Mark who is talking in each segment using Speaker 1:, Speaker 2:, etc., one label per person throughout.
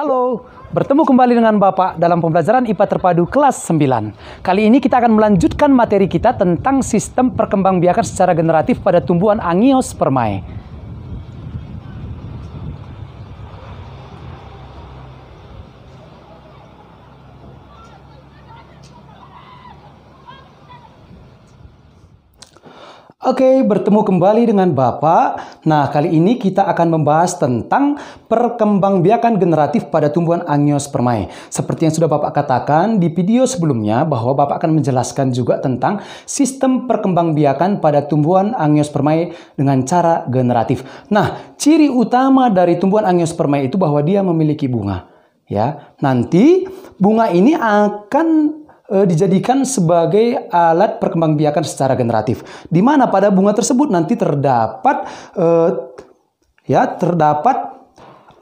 Speaker 1: Halo, bertemu kembali dengan Bapak dalam pembelajaran IPA terpadu kelas 9. Kali ini kita akan melanjutkan materi kita tentang sistem perkembangbiakan secara generatif pada tumbuhan angiospermae. Oke, bertemu kembali dengan Bapak. Nah, kali ini kita akan membahas tentang perkembangbiakan generatif pada tumbuhan angiospermae. Seperti yang sudah Bapak katakan di video sebelumnya bahwa Bapak akan menjelaskan juga tentang sistem perkembangbiakan pada tumbuhan angiospermae dengan cara generatif. Nah, ciri utama dari tumbuhan angiospermae itu bahwa dia memiliki bunga. Ya, nanti bunga ini akan E, dijadikan sebagai alat perkembangbiakan secara generatif. Di mana pada bunga tersebut nanti terdapat uh, ya terdapat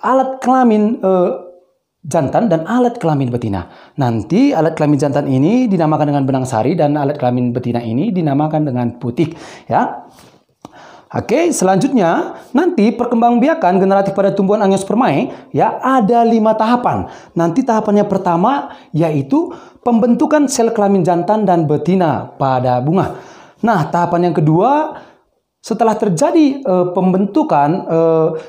Speaker 1: alat kelamin uh, jantan dan alat kelamin betina. Nanti alat kelamin jantan ini dinamakan dengan benang sari dan alat kelamin betina ini dinamakan dengan putik ya. Oke, selanjutnya nanti perkembangbiakan generatif pada tumbuhan angiospermae ya ada lima tahapan. Nanti tahapannya pertama yaitu pembentukan sel kelamin jantan dan betina pada bunga. Nah, tahapan yang kedua setelah terjadi e, pembentukan e,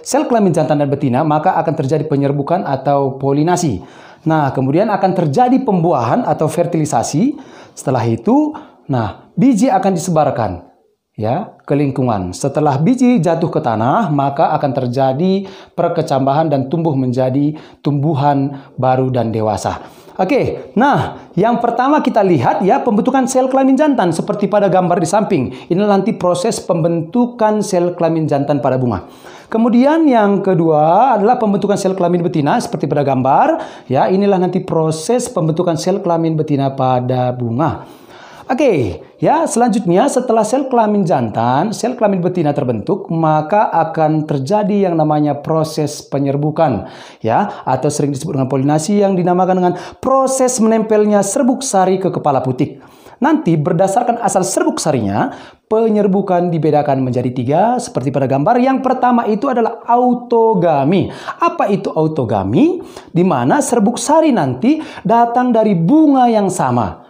Speaker 1: sel kelamin jantan dan betina, maka akan terjadi penyerbukan atau polinasi. Nah, kemudian akan terjadi pembuahan atau fertilisasi. Setelah itu, nah, biji akan disebarkan ya ke lingkungan. Setelah biji jatuh ke tanah, maka akan terjadi perkecambahan dan tumbuh menjadi tumbuhan baru dan dewasa. Oke, nah yang pertama kita lihat ya pembentukan sel kelamin jantan seperti pada gambar di samping. Ini nanti proses pembentukan sel kelamin jantan pada bunga. Kemudian yang kedua adalah pembentukan sel kelamin betina seperti pada gambar. Ya, inilah nanti proses pembentukan sel kelamin betina pada bunga. Oke, ya selanjutnya setelah sel kelamin jantan, sel kelamin betina terbentuk, maka akan terjadi yang namanya proses penyerbukan, ya atau sering disebut dengan polinasi yang dinamakan dengan proses menempelnya serbuk sari ke kepala putik. Nanti berdasarkan asal serbuk sarinya, penyerbukan dibedakan menjadi tiga seperti pada gambar. Yang pertama itu adalah autogami. Apa itu autogami? Di mana serbuk sari nanti datang dari bunga yang sama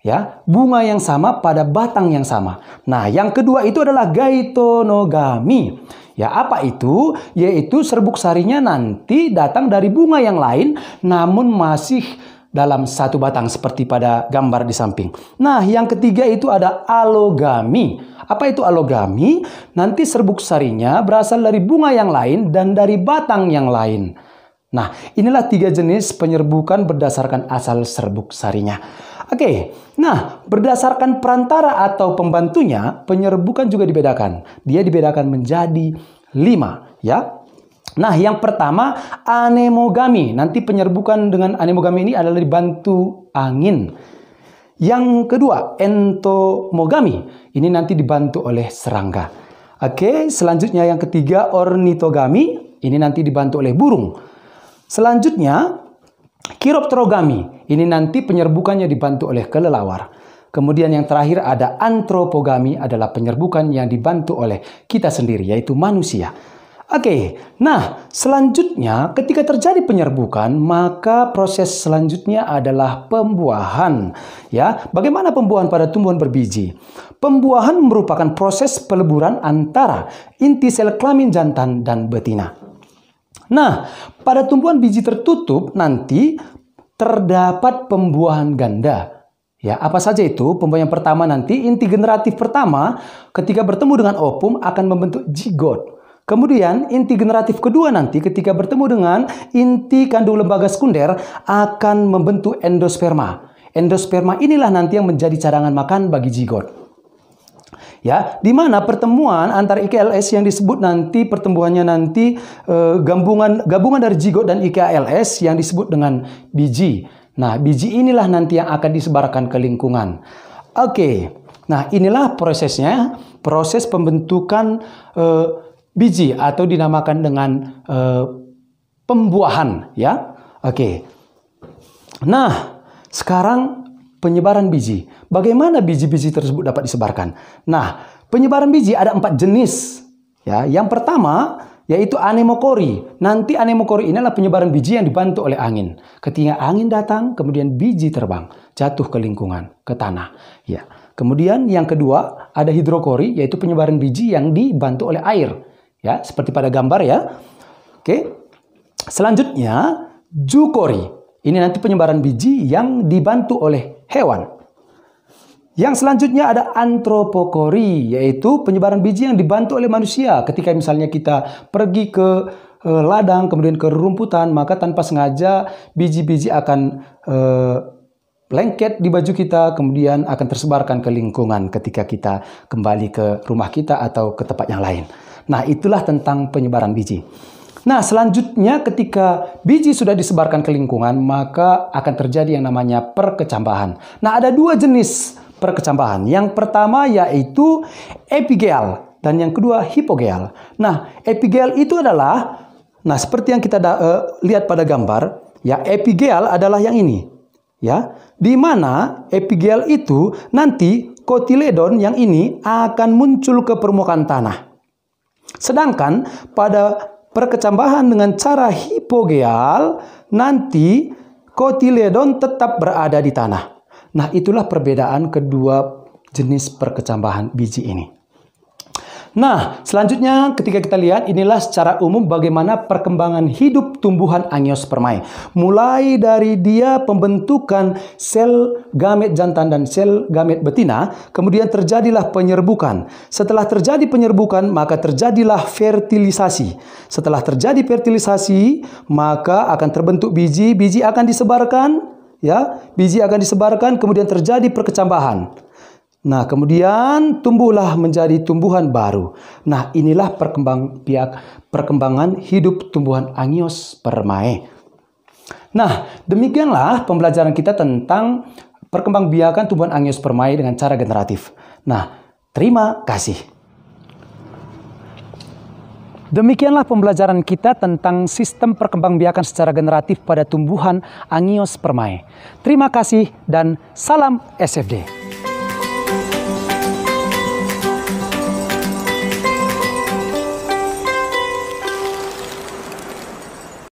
Speaker 1: ya bunga yang sama pada batang yang sama. Nah, yang kedua itu adalah gaitonogami. Ya, apa itu? Yaitu serbuk sarinya nanti datang dari bunga yang lain namun masih dalam satu batang seperti pada gambar di samping. Nah, yang ketiga itu ada alogami. Apa itu alogami? Nanti serbuk sarinya berasal dari bunga yang lain dan dari batang yang lain. Nah, inilah tiga jenis penyerbukan berdasarkan asal serbuk sarinya. Oke, nah berdasarkan perantara atau pembantunya, penyerbukan juga dibedakan. Dia dibedakan menjadi lima, ya. Nah, yang pertama anemogami. Nanti penyerbukan dengan anemogami ini adalah dibantu angin. Yang kedua, entomogami. Ini nanti dibantu oleh serangga. Oke, selanjutnya yang ketiga, ornitogami. Ini nanti dibantu oleh burung. Selanjutnya, Kiropterogami, ini nanti penyerbukannya dibantu oleh kelelawar. Kemudian yang terakhir ada antropogami adalah penyerbukan yang dibantu oleh kita sendiri yaitu manusia. Oke, nah selanjutnya ketika terjadi penyerbukan maka proses selanjutnya adalah pembuahan. Ya, bagaimana pembuahan pada tumbuhan berbiji? Pembuahan merupakan proses peleburan antara inti sel kelamin jantan dan betina. Nah, pada tumbuhan biji tertutup nanti terdapat pembuahan ganda. Ya, apa saja itu? Pembuahan yang pertama nanti inti generatif pertama ketika bertemu dengan opum akan membentuk zigot. Kemudian inti generatif kedua nanti ketika bertemu dengan inti kandung lembaga sekunder akan membentuk endosperma. Endosperma inilah nanti yang menjadi cadangan makan bagi zigot ya di mana pertemuan antar IKLS yang disebut nanti pertemuannya nanti eh, gabungan gabungan dari Jigot dan IKLS yang disebut dengan biji. Nah, biji inilah nanti yang akan disebarkan ke lingkungan. Oke. Okay. Nah, inilah prosesnya, proses pembentukan eh, biji atau dinamakan dengan eh, pembuahan, ya. Oke. Okay. Nah, sekarang penyebaran biji. Bagaimana biji-biji tersebut dapat disebarkan? Nah, penyebaran biji ada empat jenis. Ya, yang pertama yaitu anemokori. Nanti anemokori ini adalah penyebaran biji yang dibantu oleh angin. Ketika angin datang, kemudian biji terbang, jatuh ke lingkungan, ke tanah. Ya. Kemudian yang kedua ada hidrokori, yaitu penyebaran biji yang dibantu oleh air. Ya, seperti pada gambar ya. Oke. Selanjutnya jukori. Ini nanti penyebaran biji yang dibantu oleh hewan. Yang selanjutnya ada antropokori, yaitu penyebaran biji yang dibantu oleh manusia. Ketika misalnya kita pergi ke eh, ladang, kemudian ke rumputan, maka tanpa sengaja biji-biji akan e, lengket di baju kita, kemudian akan tersebarkan ke lingkungan ketika kita kembali ke rumah kita atau ke tempat yang lain. Nah, itulah tentang penyebaran biji. Nah, selanjutnya ketika biji sudah disebarkan ke lingkungan, maka akan terjadi yang namanya perkecambahan. Nah, ada dua jenis Perkecambahan Yang pertama yaitu epigeal dan yang kedua hipogeal. Nah, epigeal itu adalah nah seperti yang kita uh, lihat pada gambar, ya epigeal adalah yang ini. Ya, di mana epigeal itu nanti kotiledon yang ini akan muncul ke permukaan tanah. Sedangkan pada perkecambahan dengan cara hipogeal nanti kotiledon tetap berada di tanah. Nah, itulah perbedaan kedua jenis perkecambahan biji ini. Nah, selanjutnya ketika kita lihat inilah secara umum bagaimana perkembangan hidup tumbuhan angiospermae. Mulai dari dia pembentukan sel gamet jantan dan sel gamet betina, kemudian terjadilah penyerbukan. Setelah terjadi penyerbukan, maka terjadilah fertilisasi. Setelah terjadi fertilisasi, maka akan terbentuk biji, biji akan disebarkan ya biji akan disebarkan kemudian terjadi perkecambahan nah kemudian tumbuhlah menjadi tumbuhan baru nah inilah perkembang biak perkembangan hidup tumbuhan angios permae nah demikianlah pembelajaran kita tentang perkembangbiakan tumbuhan angios permae dengan cara generatif nah terima kasih Demikianlah pembelajaran kita tentang sistem perkembangbiakan secara generatif pada tumbuhan Angiospermae. Terima kasih dan salam SFD.